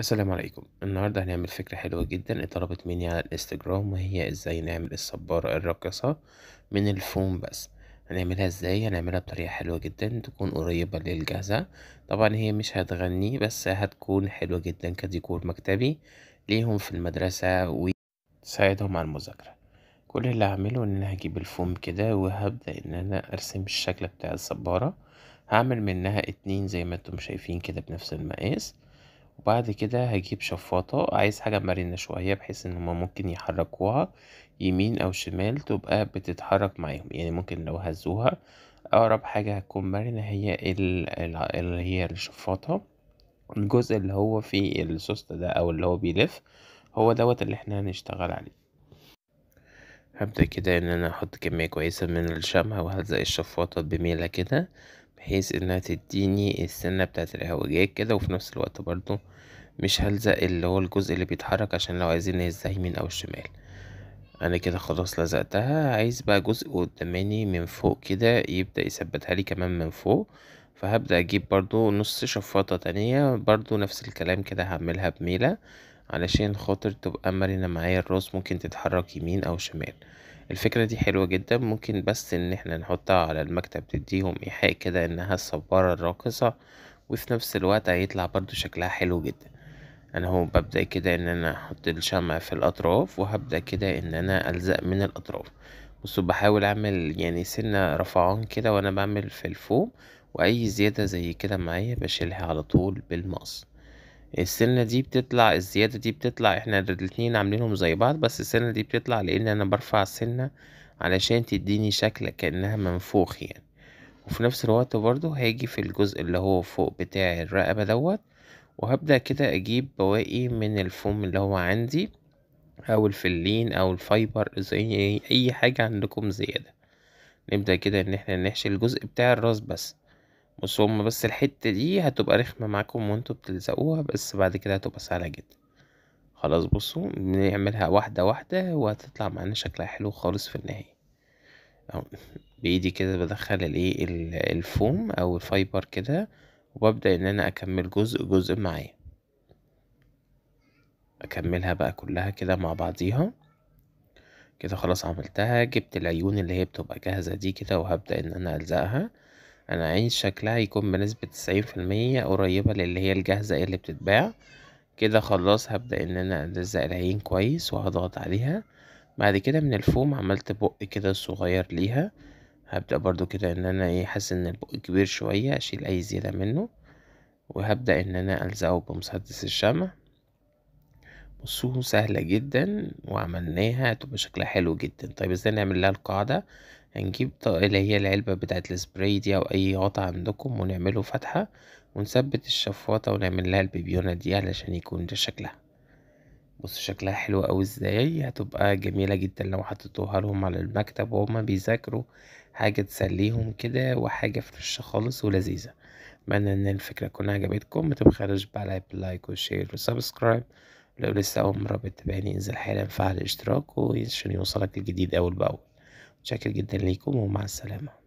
السلام عليكم النهاردة هنعمل فكرة حلوة جدا اتطلبت مني على الانستجرام وهي ازاي نعمل الصبارة الراقصة من الفوم بس هنعملها ازاي هنعملها بطريقة حلوة جدا تكون قريبة للجاهزة طبعا هي مش هتغني بس هتكون حلوة جدا كديكور مكتبي ليهم في المدرسة وتساعدهم على المذاكرة كل اللي هعمله ان انا هجيب الفوم كده وهبدأ ان انا ارسم الشكل بتاع الصبارة هعمل منها اتنين زي ما انتم شايفين كده بنفس المقاس وبعد كده هجيب شفاطة عايز حاجة مرنة شوية بحيث ان هما ممكن يحركوها يمين او شمال تبقى بتتحرك معاهم يعني ممكن لو هزوها اقرب حاجة هتكون مرنة هي اللي هي الشفاطة الجزء اللي هو في السوست ده او اللي هو بيلف هو دوت اللي احنا هنشتغل عليه هبدأ كده ان انا احط كمية كويسة من الشمع وهلزق الشفاطة بميلة كده بحيث انها تديني السنة بتاعة الهوجاج كده وفي نفس الوقت برضو مش هلزق اللي هو الجزء اللي بيتحرك عشان لو عايزين نهزها يمين او شمال انا كده خلاص لزقتها عايز بقى جزء قداماني من فوق كده يبدأ يثبتها لي كمان من فوق فهبدأ اجيب برضو نص شفاطة تانية برضو نفس الكلام كده هعملها بميلة علشان خاطر تبقى مرنة معايا الراس ممكن تتحرك يمين او شمال الفكرة دي حلوة جدا ممكن بس ان احنا نحطها على المكتب تديهم ايحاء كده انها الصبارة الراقصة وفي نفس الوقت هيطلع برضو شكلها حلو جدا انا هو ببدأ كده ان انا احط الشمع في الاطراف وهبدأ كده ان انا الزق من الاطراف بصوا بحاول اعمل يعني سنة رفعان كده وانا بعمل في الفوم واي زيادة زي كده معايا بشيلها على طول بالمقص السنه دي بتطلع الزياده دي بتطلع احنا الاتنين عاملينهم زي بعض بس السنه دي بتطلع لان انا برفع السنه علشان تديني شكل كانها منفوخ يعني وفي نفس الوقت برضو هاجي في الجزء اللي هو فوق بتاع الرقبه دوت وهبدا كده اجيب بواقي من الفوم اللي هو عندي او الفلين او الفايبر زي اي حاجه عندكم زياده نبدا كده ان احنا نحشي الجزء بتاع الراس بس بس هم بس الحتة دي هتبقى رخمة معاكم وانتوا بتلزقوها بس بعد كده هتبقى سهلة جدا خلاص بصوا بنعملها واحدة واحدة وهتطلع معانا شكلها حلو خالص في النهاية بايدي كده بدخل الايه الفوم او الفايبر كده وببدأ ان انا اكمل جزء جزء معايا اكملها بقى كلها كده مع بعضيها كده خلاص عملتها جبت العيون اللي هي بتبقى جاهزة دي كده وهبدأ ان انا الزقها انا عايز شكلها يكون بنسبة تسعين في المية قريبة للي هي الجاهزة اللي بتتباع كده خلاص هبدأ ان انا الزق العين كويس وهضغط عليها بعد كده من الفوم عملت بق كده صغير ليها هبدأ برضو كده ان انا ايه حاسس ان البق كبير شوية اشيل اي زيادة منه وهبدأ ان انا الزقه بمسدس الشمع بصوا سهلة جدا وعملناها هتبقى شكلها حلو جدا طيب ازاي نعمل لها القاعدة هنجيب اللي هي العلبة بتاعت السبراي دي أو أي قطعة عندكم ونعمله فتحة ونثبت الشفاطة ونعمل لها البيبيونة دي علشان يكون ده شكلها بص شكلها حلو أوي ازاي هتبقى جميلة جدا لو حطيتوها لهم على المكتب وهما بيذاكروا حاجة تسليهم كده وحاجة فرشة خالص ولذيذة أتمنى إن الفكرة تكون عجبتكم متبخلوش بقى لايك بلايك وشير وسبسكرايب لو لسه أول مرة بتتابعني انزل حالا فعل الاشتراك وعشان يوصلك الجديد أول بأول شكرا جدا ليكم ومع السلامة